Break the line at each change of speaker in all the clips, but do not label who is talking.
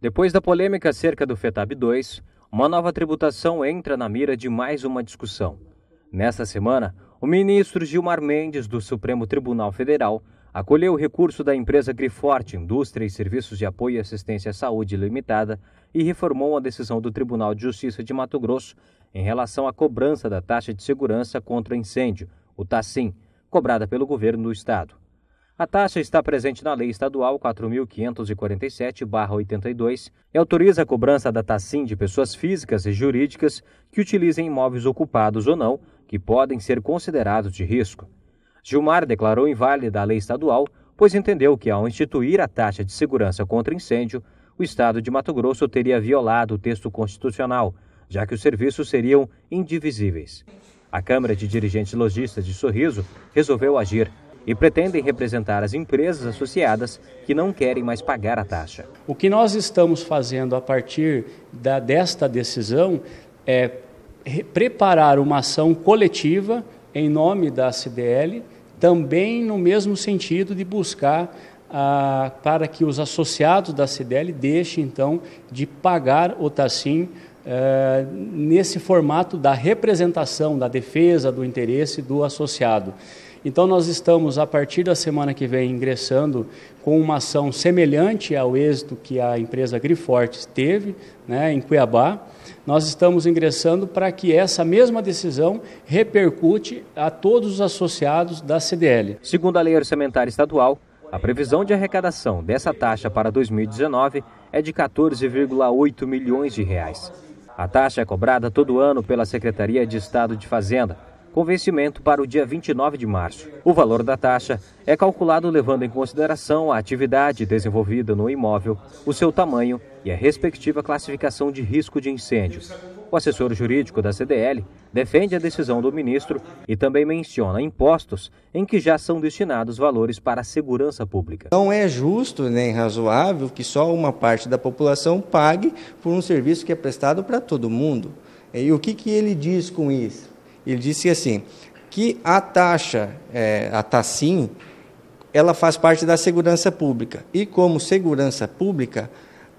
Depois da polêmica acerca do FETAB 2, uma nova tributação entra na mira de mais uma discussão. Nesta semana, o ministro Gilmar Mendes, do Supremo Tribunal Federal, acolheu o recurso da empresa Griforte Indústria e Serviços de Apoio e Assistência à Saúde Limitada e reformou a decisão do Tribunal de Justiça de Mato Grosso em relação à cobrança da taxa de segurança contra incêndio, o TACIM, cobrada pelo governo do estado. A taxa está presente na Lei Estadual 4.547-82 e autoriza a cobrança da TACIM de pessoas físicas e jurídicas que utilizem imóveis ocupados ou não, que podem ser considerados de risco. Gilmar declarou inválida a lei estadual, pois entendeu que, ao instituir a taxa de segurança contra incêndio, o Estado de Mato Grosso teria violado o texto constitucional, já que os serviços seriam indivisíveis. A Câmara de Dirigentes Logistas de Sorriso resolveu agir e pretendem representar as empresas associadas que não querem mais pagar a taxa.
O que nós estamos fazendo a partir da, desta decisão é preparar uma ação coletiva em nome da CDL, também no mesmo sentido de buscar ah, para que os associados da CDL deixem então de pagar o TASSIM eh, nesse formato da representação, da defesa do interesse do associado. Então, nós estamos, a partir da semana que vem, ingressando com uma ação semelhante ao êxito que a empresa Grifortes teve né, em Cuiabá. Nós estamos ingressando para que essa mesma decisão repercute a todos os associados da CDL.
Segundo a Lei Orçamentária Estadual, a previsão de arrecadação dessa taxa para 2019 é de 14,8 milhões de reais. A taxa é cobrada todo ano pela Secretaria de Estado de Fazenda com vencimento para o dia 29 de março. O valor da taxa é calculado levando em consideração a atividade desenvolvida no imóvel, o seu tamanho e a respectiva classificação de risco de incêndios. O assessor jurídico da CDL defende a decisão do ministro e também menciona impostos em que já são destinados valores para a segurança pública.
Não é justo nem razoável que só uma parte da população pague por um serviço que é prestado para todo mundo. E o que, que ele diz com isso? Ele disse assim, que a taxa, é, a TACIM, ela faz parte da segurança pública. E como segurança pública,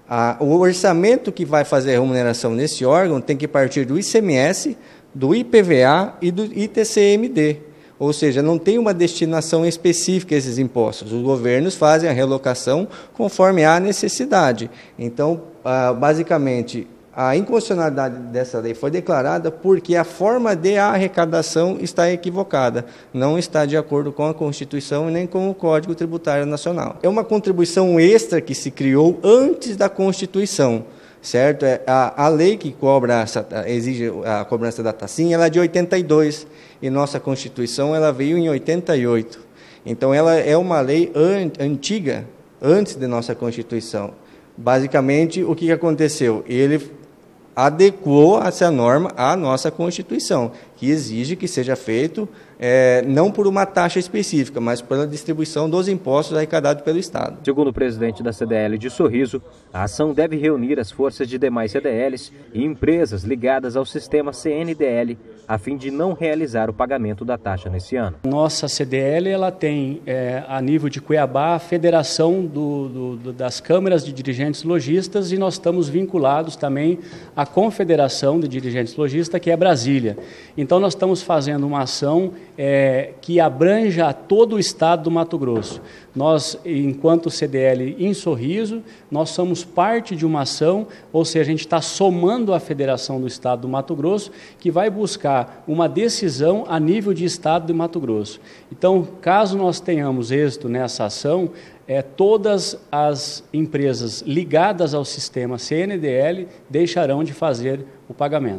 a, o orçamento que vai fazer a remuneração nesse órgão tem que partir do ICMS, do IPVA e do ITCMD. Ou seja, não tem uma destinação específica esses impostos. Os governos fazem a relocação conforme há necessidade. Então, ah, basicamente, a inconstitucionalidade dessa lei foi declarada porque a forma de arrecadação está equivocada, não está de acordo com a Constituição nem com o Código Tributário Nacional. É uma contribuição extra que se criou antes da Constituição certo? É, a, a lei que cobra exige a cobrança da TACIM ela é de 82 e nossa Constituição ela veio em 88. Então ela é uma lei an, antiga, antes de nossa Constituição. Basicamente, o que aconteceu? Ele adequou essa norma à nossa Constituição que exige que seja feito é, não por uma taxa específica, mas pela distribuição dos impostos arrecadados pelo Estado. Segundo o presidente da CDL de Sorriso,
a ação deve reunir as forças de demais CDLs e empresas ligadas ao sistema CNDL, a fim de não realizar o pagamento da taxa nesse ano.
Nossa CDL ela tem, é, a nível de Cuiabá, a Federação do, do, das Câmaras de Dirigentes Logistas e nós estamos vinculados também à Confederação de Dirigentes Logistas, que é Brasília. Então, então, nós estamos fazendo uma ação é, que abranja todo o estado do Mato Grosso. Nós, enquanto CDL em Sorriso, nós somos parte de uma ação, ou seja, a gente está somando a Federação do Estado do Mato Grosso, que vai buscar uma decisão a nível de Estado do Mato Grosso. Então, caso nós tenhamos êxito nessa ação, é, todas as empresas ligadas ao sistema CNDL deixarão de fazer o pagamento.